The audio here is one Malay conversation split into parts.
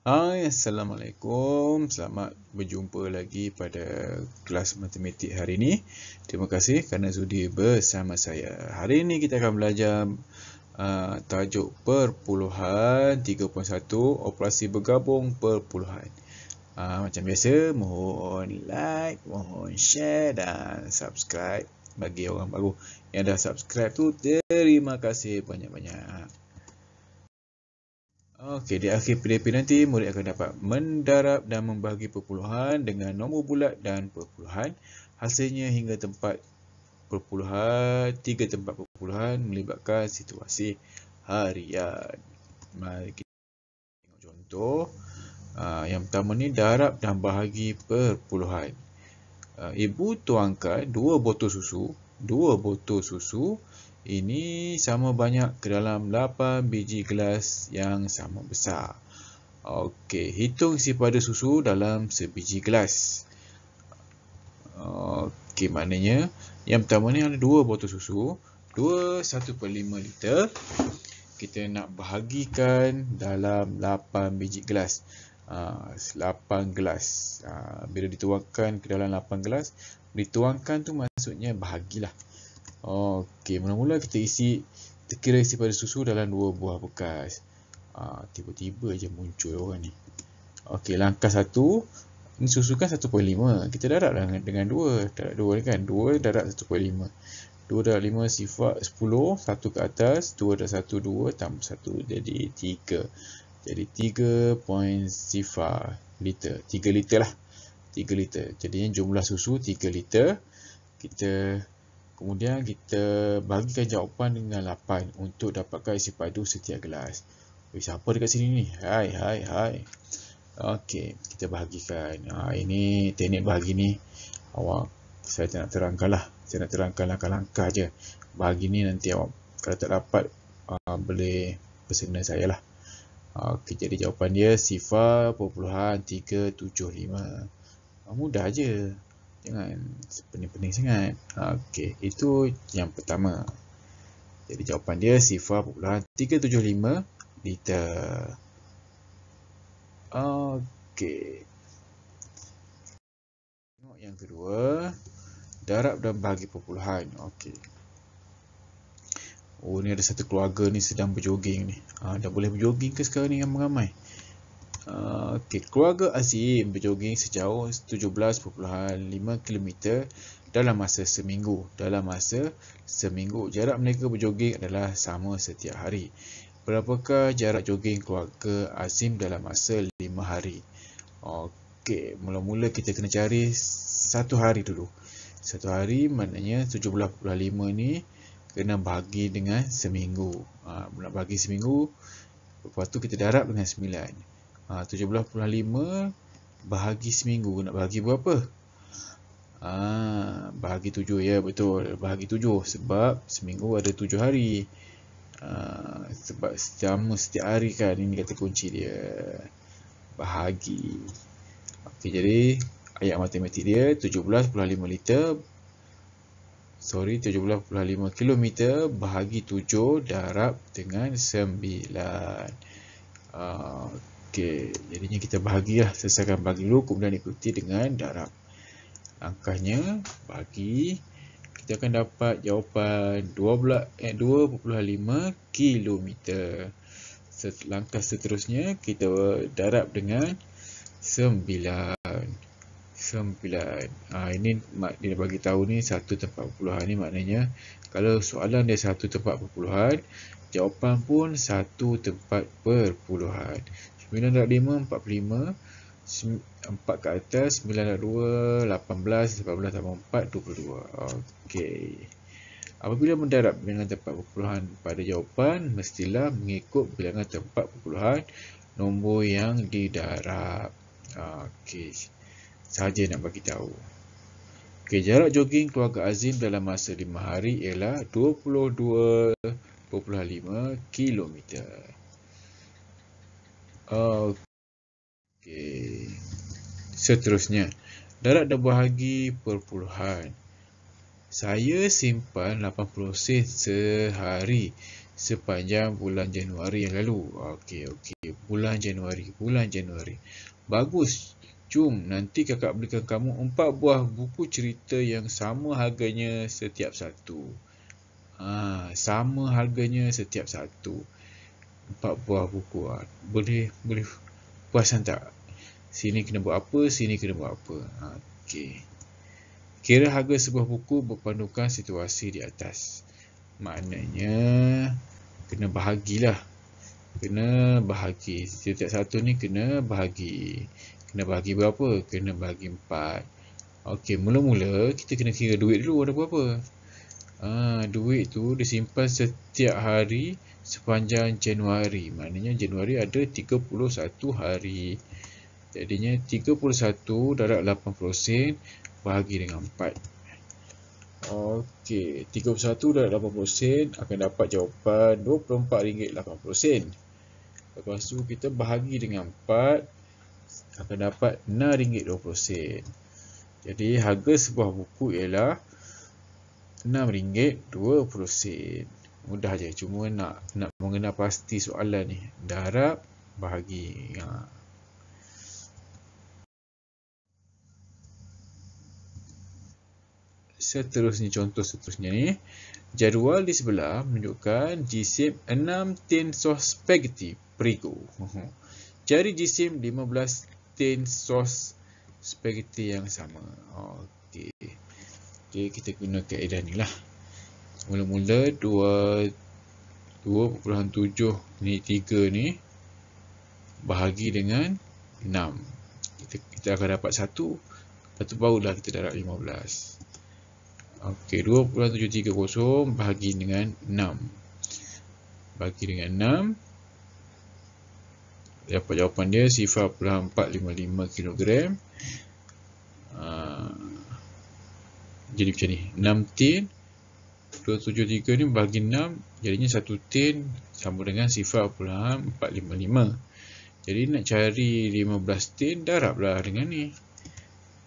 Hai, Assalamualaikum. Selamat berjumpa lagi pada kelas matematik hari ini. Terima kasih kerana sudi bersama saya. Hari ini kita akan belajar uh, tajuk perpuluhan 3.1 operasi bergabung perpuluhan. Uh, macam biasa, mohon like, mohon share dan subscribe bagi orang baru. Yang dah subscribe tu, terima kasih banyak-banyak. Okey, di akhir PDP nanti murid akan dapat mendarab dan membahagi perpuluhan dengan nombor bulat dan perpuluhan. Hasilnya hingga tempat perpuluhan, tiga tempat perpuluhan melibatkan situasi harian. Mari kita tengok contoh. Ah, yang pertama ni, darab dan bahagi perpuluhan. Ah, ibu tuangkan dua botol susu Dua botol susu ini sama banyak ke dalam 8 biji gelas yang sama besar. Okey, hitung sepada susu dalam sebiji gelas. Okey, maknanya yang pertama ni ada dua botol susu, 2 1.5 liter. Kita nak bahagikan dalam 8 biji gelas. 8 ah, gelas ah, bila dituangkan ke dalam 8 gelas dituangkan tu maksudnya bahagilah Okey, mula-mula kita isi kira isi pada susu dalam 2 buah bekas ah, tiba-tiba je muncul orang ni Okey, langkah 1 ni susu kan 1.5 kita darab lah dengan, dengan 2 darab 2 ni kan 2 darab 1.5 2 darab 5 sifat 10 1 ke atas 2 darab 1 2 tambah 1 jadi 3 jadi 3.0 liter 3 liter lah 3 liter jadinya jumlah susu 3 liter kita kemudian kita bagikan jawapan dengan 8 untuk dapatkan isi padu setiap gelas Ui, siapa dekat sini ni hai hai hai Okey, kita bahagikan ha, ini teknik bahagi ni awak saya tak nak terangkan lah saya nak terangkan langkah-langkah je bahagi ni nanti awak kalau tak dapat uh, boleh pesanan saya lah Okey, ah, jadi jawapan dia sifar perpuluhan 375. Ah, mudah aja, Jangan pening-pening sangat. Ah, okey, itu yang pertama. Jadi jawapan dia sifar perpuluhan 375 liter. Okey. yang kedua. Darab dan bahagi perpuluhan. Okey. Oh ni ada satu keluarga ni sedang berjoging ni. Ah dah boleh berjoging ke sekarang ni yang ramai? Ah okey, keluarga Azim berjoging sejauh 17.5 km dalam masa seminggu. Dalam masa seminggu jarak mereka berjoging adalah sama setiap hari. Berapakah jarak jogging keluarga Azim dalam masa 5 hari? Okey, mula-mula kita kena cari satu hari dulu. Satu hari maknanya 17.5 ni kena bagi dengan seminggu. Ha, nak bahagi seminggu, lepas tu kita darab dengan 9. Ha, 17.5 bahagi seminggu. Nak bagi berapa? Ha, bahagi 7 ya, betul. Bahagi 7 sebab seminggu ada 7 hari. Ha, sebab setiap setiap hari kan. Ini kata kunci dia. Bahagi. Okay, jadi ayat matematik dia 17.5 liter sorry 17.5 km bahagi 7 darab dengan 9 uh, ok jadinya kita bahagilah selesaikan bagi dulu kemudian ikuti dengan darab angkanya bagi kita akan dapat jawapan 2.5 eh, km langkah seterusnya kita darab dengan 9 sempilan. Ah ha, ini dia bagi tahu ni satu tempat perpuluhan ni maknanya kalau soalan dia satu tempat perpuluhan, jawapan pun satu tempat perpuluhan. 9.5, 45, 4 ke atas, 9.2, 18, 18.4, 18, 22. Okey. Apabila mendarab bilangan tempat perpuluhan pada jawapan, mestilah mengikut bilangan tempat perpuluhan nombor yang didarab. Okey sahaja nak bagi tahu. Okay, jarak jogging keluarga Azim dalam masa 5 hari ialah 22.5 km. Okay. Seterusnya, darat dan bahagi perpuluhan. Saya simpan 80 sen sehari sepanjang bulan Januari yang lalu. Okey, okey. Bulan Januari, bulan Januari. Bagus. Jom nanti kakak belikan kamu empat buah buku cerita yang sama harganya setiap satu. Ha, sama harganya setiap satu. Empat buah buku. Ha. Boleh, boleh puasan tak? Sini kena buat apa, sini kena buat apa. Ha, Okey. Kira harga sebuah buku berpandukan situasi di atas. Maknanya, kena bahagilah. Kena bahagi. Setiap satu ni kena bahagi kena bagi berapa? Kena bagi empat. Okey, mula-mula kita kena kira duit dulu ada berapa. Ah, duit tu disimpan setiap hari sepanjang Januari. Maknanya Januari ada 31 hari. Jadinya 31 darab 80 sen bahagi dengan 4. Okey, 31 darab 80 sen akan dapat jawapan RM24.80. Lepas tu kita bahagi dengan akan dapat RM6.20 jadi harga sebuah buku ialah RM6.20 mudah je cuma nak nak mengenal pasti soalan ni darab bahagi ha. seterusnya contoh seterusnya ni jadual di sebelah menunjukkan jisim 6 tin sos spaghetti perigo jari jisim 15 obtain source spaghetti yang sama. Okey. Okey, kita guna kaedah ni lah. Mula-mula 2.7 ni 3 ni bahagi dengan 6. Kita, kita akan dapat 1. Lepas tu barulah kita darab 15. Okey, 2.730 bahagi dengan 6. Bahagi dengan apa jawapan dia sifar 0.455 kg uh, jadi macam ni 6 tin 273 ni bagi 6 jadinya 1 tin sama dengan sifar 0.455 jadi nak cari 15 tin daraplah dengan ni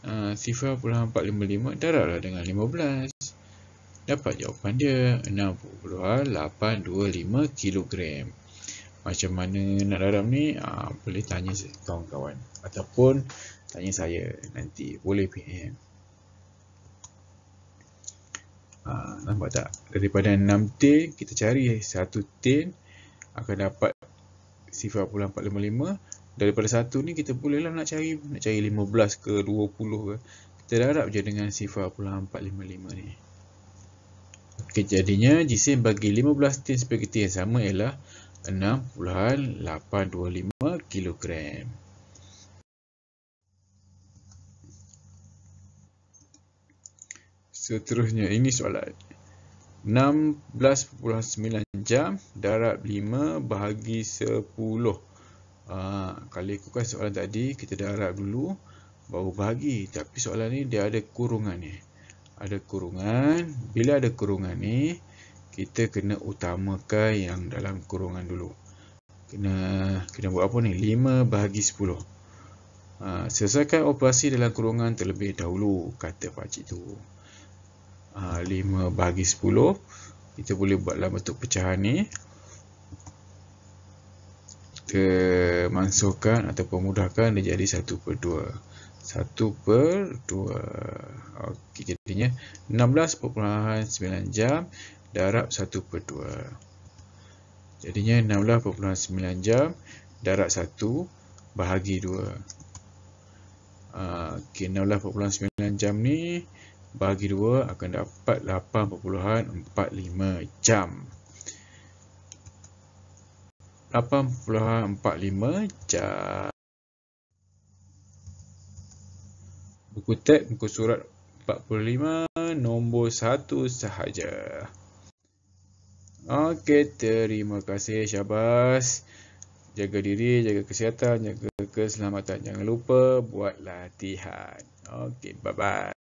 uh, sifar 0.455 daraplah dengan 15 Dapat jawapan dia 60.825 kilogram macam mana nak darab ni uh, boleh tanya kawan-kawan ataupun tanya saya nanti boleh PM uh, ah, nampak tak daripada 6T kita cari 1T akan dapat sifar pulang 455 daripada 1 ni kita bolehlah nak cari nak cari 15 ke 20 ke kita darab je dengan sifar pulang 455 ni Okay, jadinya jisim bagi 15 tin spaghetti yang sama ialah 6.825 kilogram. Seterusnya, ini soalan. 16.9 jam darab 5 bahagi 10. Ha, ah, kalau ikutkan soalan tadi, kita darab dulu baru bahagi. Tapi soalan ni dia ada kurungan ni. Ada kurungan. Bila ada kurungan ni, kita kena utamakan yang dalam kurungan dulu. Kena kena buat apa ni? 5 bahagi 10. Uh, selesaikan operasi dalam kurungan terlebih dahulu, kata pakcik tu. Uh, 5 bahagi 10. Kita boleh buat dalam bentuk pecahan ni. Kita mansuhkan atau pemudahkan dia jadi 1 per 2. 1 per 2 okay, jadinya 16.9 jam darab 1 per 2. Jadinya 16.9 jam darab 1 bahagi 2. Uh, okay, 16.9 jam ni bahagi 2 akan dapat 8.45 jam. 8.45 jam. Buku teks, buku surat 45, nombor 1 sahaja. Okey, terima kasih Syabas. Jaga diri, jaga kesihatan, jaga keselamatan. Jangan lupa buat latihan. Okey, bye-bye.